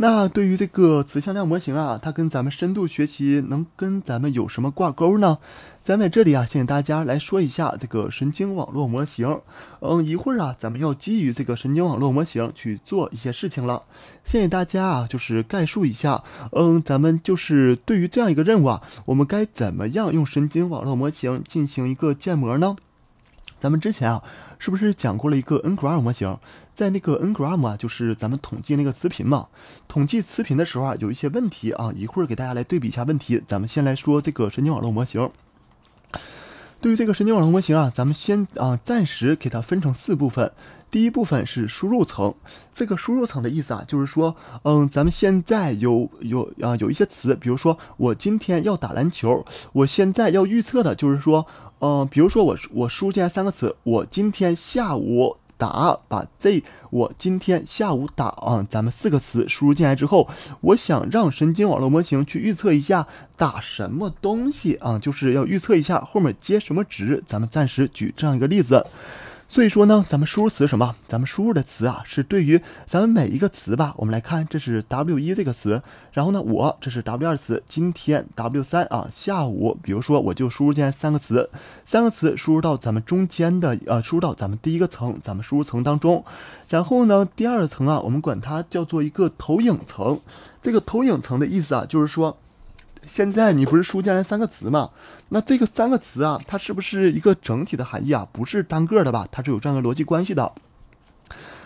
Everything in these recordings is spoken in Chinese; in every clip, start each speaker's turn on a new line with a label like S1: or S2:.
S1: 那对于这个词向量模型啊，它跟咱们深度学习能跟咱们有什么挂钩呢？咱在这里啊，先给大家来说一下这个神经网络模型。嗯，一会儿啊，咱们要基于这个神经网络模型去做一些事情了。先给大家啊，就是概述一下。嗯，咱们就是对于这样一个任务啊，我们该怎么样用神经网络模型进行一个建模呢？咱们之前啊。是不是讲过了一个 n gram 模型？在那个 n gram 啊，就是咱们统计那个词频嘛。统计词频的时候啊，有一些问题啊，一会儿给大家来对比一下问题。咱们先来说这个神经网络模型。对于这个神经网络模型啊，咱们先啊，暂时给它分成四部分。第一部分是输入层，这个输入层的意思啊，就是说，嗯，咱们现在有有啊有一些词，比如说我今天要打篮球，我现在要预测的就是说。嗯，比如说我我输入进来三个词，我今天下午打把 Z 我今天下午打啊，咱们四个词输入进来之后，我想让神经网络模型去预测一下打什么东西啊，就是要预测一下后面接什么值，咱们暂时举这样一个例子。所以说呢，咱们输入词什么？咱们输入的词啊，是对于咱们每一个词吧。我们来看，这是 W 一这个词，然后呢，我这是 W 二词，今天 W 三啊，下午，比如说我就输入进来三个词，三个词输入到咱们中间的呃，输入到咱们第一个层，咱们输入层当中。然后呢，第二层啊，我们管它叫做一个投影层。这个投影层的意思啊，就是说。现在你不是输进来三个词吗？那这个三个词啊，它是不是一个整体的含义啊？不是单个的吧？它是有这样的逻辑关系的。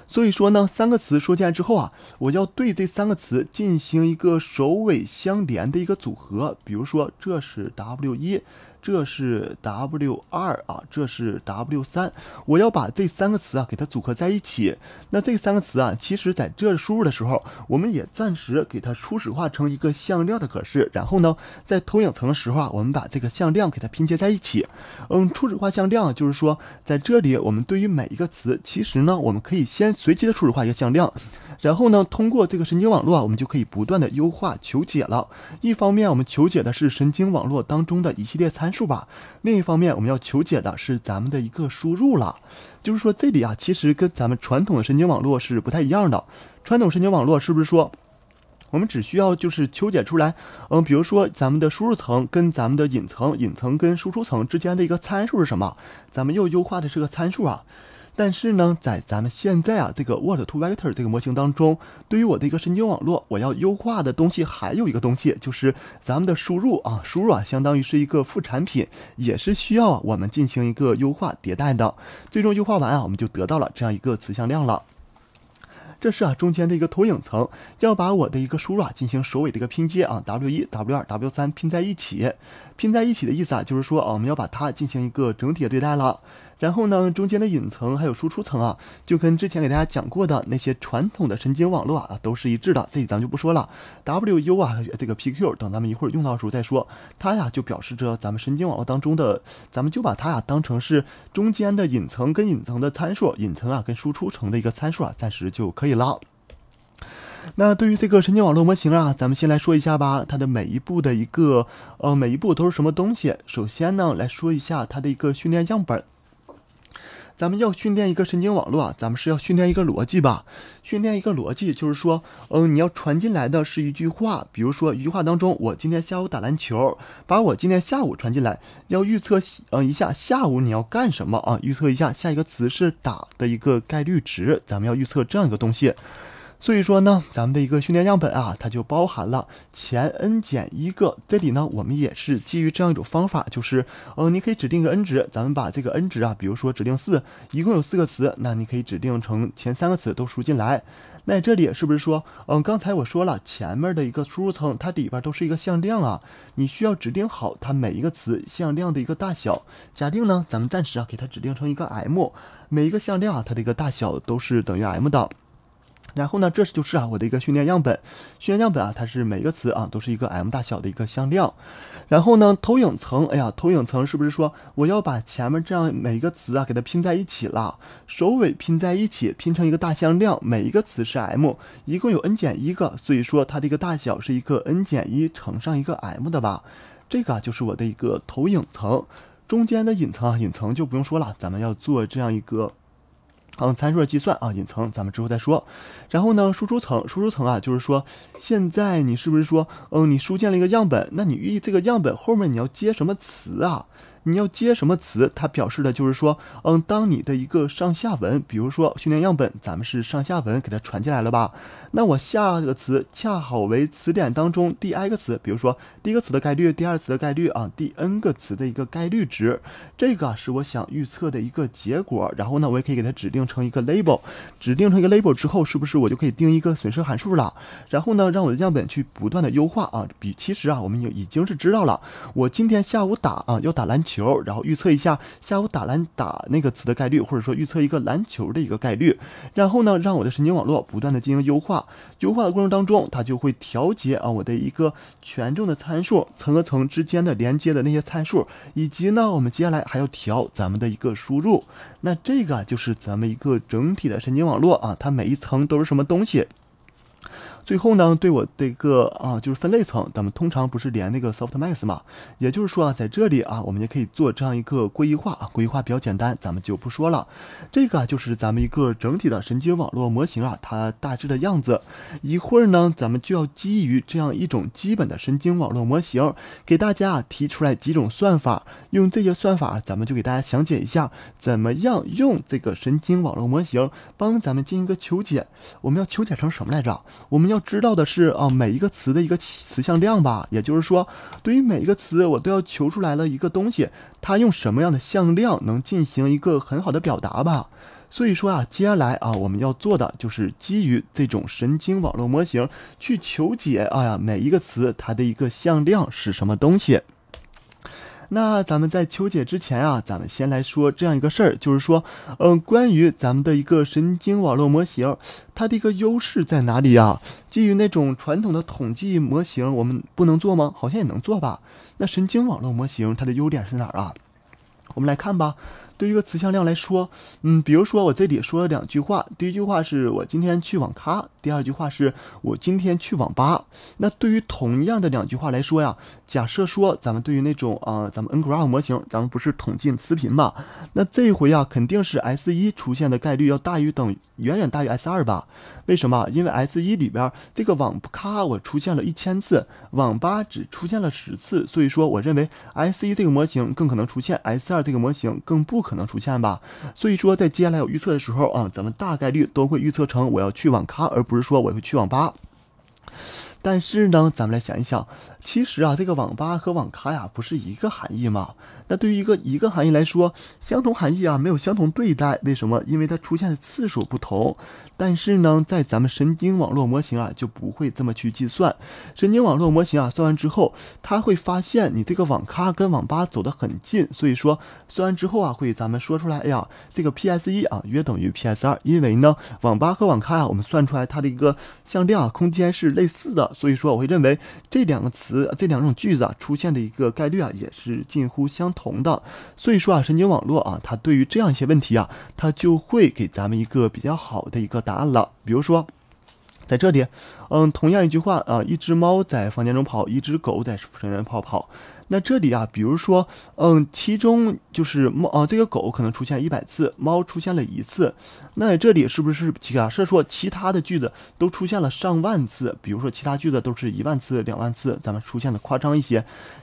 S1: 所以说呢，三个词说进来之后啊，我要对这三个词进行一个首尾相连的一个组合。比如说，这是 W 一。这是 W 二啊，这是 W 三，我要把这三个词啊给它组合在一起。那这三个词啊，其实在这输入的时候，我们也暂时给它初始化成一个向量的格式。然后呢，在投影层的时候啊，我们把这个向量给它拼接在一起。嗯，初始化向量就是说，在这里我们对于每一个词，其实呢，我们可以先随机的初始化一个向量。然后呢，通过这个神经网络啊，我们就可以不断的优化求解了。一方面，我们求解的是神经网络当中的一系列参数吧；另一方面，我们要求解的是咱们的一个输入了。就是说，这里啊，其实跟咱们传统的神经网络是不太一样的。传统神经网络是不是说，我们只需要就是求解出来，嗯，比如说咱们的输入层跟咱们的隐层、隐层跟输出层之间的一个参数是什么？咱们又优化的是个参数啊。但是呢，在咱们现在啊这个 word to vector 这个模型当中，对于我的一个神经网络，我要优化的东西还有一个东西，就是咱们的输入啊，输入啊，相当于是一个副产品，也是需要我们进行一个优化迭代的。最终优化完啊，我们就得到了这样一个词向量了。这是啊中间的一个投影层，要把我的一个输入啊进行首尾的一个拼接啊，w1、w2、w3 拼在一起，拼在一起的意思啊，就是说啊，我们要把它进行一个整体的对待了。然后呢，中间的隐层还有输出层啊，就跟之前给大家讲过的那些传统的神经网络啊，都是一致的。这里咱们就不说了。WU 啊，这个 PQ，等咱们一会儿用到的时候再说。它呀，就表示着咱们神经网络当中的，咱们就把它呀当成是中间的隐层跟隐层的参数，隐层啊跟输出层的一个参数啊，暂时就可以了。那对于这个神经网络模型啊，咱们先来说一下吧，它的每一步的一个呃每一步都是什么东西。首先呢，来说一下它的一个训练样本。咱们要训练一个神经网络，咱们是要训练一个逻辑吧？训练一个逻辑，就是说，嗯，你要传进来的是一句话，比如说一句话当中，我今天下午打篮球，把我今天下午传进来，要预测，嗯，一下下午你要干什么啊？预测一下下一个词是打的一个概率值，咱们要预测这样一个东西。所以说呢，咱们的一个训练样本啊，它就包含了前 n 减一个。这里呢，我们也是基于这样一种方法，就是，呃，你可以指定一个 n 值，咱们把这个 n 值啊，比如说指定四，一共有四个词，那你可以指定成前三个词都输进来。那这里是不是说，嗯，刚才我说了，前面的一个输入层，它里边都是一个向量啊，你需要指定好它每一个词向量的一个大小。假定呢，咱们暂时啊，给它指定成一个 m，每一个向量啊，它的一个大小都是等于 m 的。然后呢，这就是啊我的一个训练样本，训练样本啊，它是每个词啊都是一个 m 大小的一个向量。然后呢，投影层，哎呀，投影层是不是说我要把前面这样每一个词啊给它拼在一起了，首尾拼在一起，拼成一个大向量，每一个词是 m，一共有 n 减一个，所以说它的一个大小是一个 n 减一乘上一个 m 的吧。这个啊就是我的一个投影层，中间的隐藏，隐藏就不用说了，咱们要做这样一个。嗯，参数计算啊，隐层咱们之后再说。然后呢，输出层，输出层啊，就是说，现在你是不是说，嗯，你输进了一个样本，那你预计这个样本后面你要接什么词啊？你要接什么词？它表示的就是说，嗯，当你的一个上下文，比如说训练样本，咱们是上下文给它传进来了吧？那我下个词恰好为词典当中第 x 个词，比如说第一个词的概率，第二个词的概率啊，第 n 个词的一个概率值，这个是我想预测的一个结果。然后呢，我也可以给它指定成一个 label，指定成一个 label 之后，是不是我就可以定一个损失函数了？然后呢，让我的样本去不断的优化啊。比其实啊，我们已已经是知道了，我今天下午打啊，要打篮球。球，然后预测一下下午打篮打那个词的概率，或者说预测一个篮球的一个概率，然后呢，让我的神经网络不断的进行优化。优化的过程当中，它就会调节啊我的一个权重的参数，层和层之间的连接的那些参数，以及呢，我们接下来还要调咱们的一个输入。那这个就是咱们一个整体的神经网络啊，它每一层都是什么东西？最后呢，对我的一个啊，就是分类层，咱们通常不是连那个 softmax 嘛，也就是说啊，在这里啊，我们也可以做这样一个归一化啊，归一化比较简单，咱们就不说了。这个就是咱们一个整体的神经网络模型啊，它大致的样子。一会儿呢，咱们就要基于这样一种基本的神经网络模型，给大家啊提出来几种算法，用这些算法，咱们就给大家讲解一下，怎么样用这个神经网络模型帮咱们进行一个求解。我们要求解成什么来着？我们。要知道的是啊，每一个词的一个词向量吧，也就是说，对于每一个词，我都要求出来了一个东西，它用什么样的向量能进行一个很好的表达吧。所以说啊，接下来啊，我们要做的就是基于这种神经网络模型去求解啊，每一个词它的一个向量是什么东西。那咱们在求解之前啊，咱们先来说这样一个事儿，就是说，嗯，关于咱们的一个神经网络模型，它的一个优势在哪里啊？基于那种传统的统计模型，我们不能做吗？好像也能做吧。那神经网络模型它的优点是哪儿啊？我们来看吧。对于一个词向量来说，嗯，比如说我这里说了两句话，第一句话是我今天去网咖，第二句话是我今天去网吧。那对于同样的两句话来说呀，假设说咱们对于那种啊，咱们 n g r a 模型，咱们不是统计词频嘛？那这回啊，肯定是 s 一出现的概率要大于等远远大于 s 二吧？为什么？因为 s 一里边这个网咖我出现了一千次，网吧只出现了十次，所以说我认为 s 一这个模型更可能出现，s 二这个模型更不可。可能出现吧，所以说在接下来我预测的时候啊，咱们大概率都会预测成我要去网咖，而不是说我会去网吧。但是呢，咱们来想一想，其实啊，这个网吧和网咖呀不是一个含义嘛。那对于一个一个含义来说，相同含义啊没有相同对待，为什么？因为它出现的次数不同。但是呢，在咱们神经网络模型啊就不会这么去计算。神经网络模型啊算完之后，它会发现你这个网咖跟网吧走得很近，所以说算完之后啊会咱们说出来，哎呀，这个 P S 一啊约等于 P S 二，因为呢网吧和网咖啊我们算出来它的一个向量啊空间是类似的，所以说我会认为这两个词这两种句子啊出现的一个概率啊也是近乎相同。同的，所以说啊，神经网络啊，它对于这样一些问题啊，它就会给咱们一个比较好的一个答案了。比如说，在这里，嗯，同样一句话啊，一只猫在房间中跑，一只狗在房间跑跑。那这里啊，比如说，嗯，其中就是猫啊，这个狗可能出现一百次，猫出现了一次，那这里是不是？假设说其他的句子都出现了上万次，比如说其他句子都是一万次、两万次，咱们出现的夸张一些，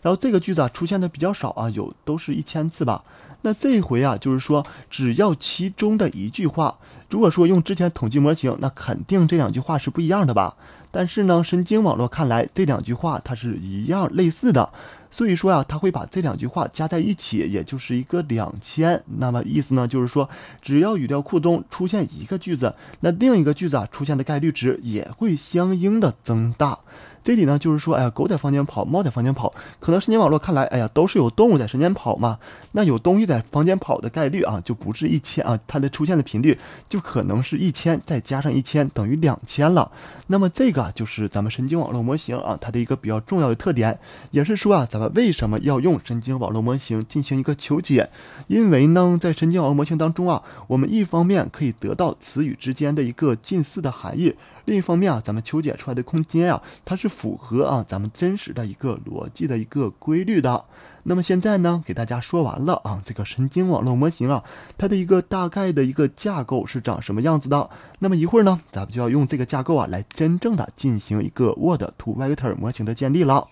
S1: 然后这个句子啊出现的比较少啊，有都是一千次吧。那这回啊，就是说，只要其中的一句话，如果说用之前统计模型，那肯定这两句话是不一样的吧？但是呢，神经网络看来这两句话它是一样类似的，所以说啊，它会把这两句话加在一起，也就是一个两千。那么意思呢，就是说只要语料库中出现一个句子，那另一个句子啊出现的概率值也会相应的增大。这里呢，就是说，哎呀，狗在房间跑，猫在房间跑，可能神经网络看来，哎呀，都是有动物在房间跑嘛。那有东西在房间跑的概率啊，就不是一千啊，它的出现的频率就可能是一千再加上一千等于两千了。那么这个。啊，就是咱们神经网络模型啊，它的一个比较重要的特点，也是说啊，咱们为什么要用神经网络模型进行一个求解？因为呢，在神经网络模型当中啊，我们一方面可以得到词语之间的一个近似的含义，另一方面啊，咱们求解出来的空间啊，它是符合啊咱们真实的一个逻辑的一个规律的。那么现在呢，给大家说完了啊，这个神经网络模型啊，它的一个大概的一个架构是长什么样子的。那么一会儿呢，咱们就要用这个架构啊，来真正的进行一个 word to vector 模型的建立了。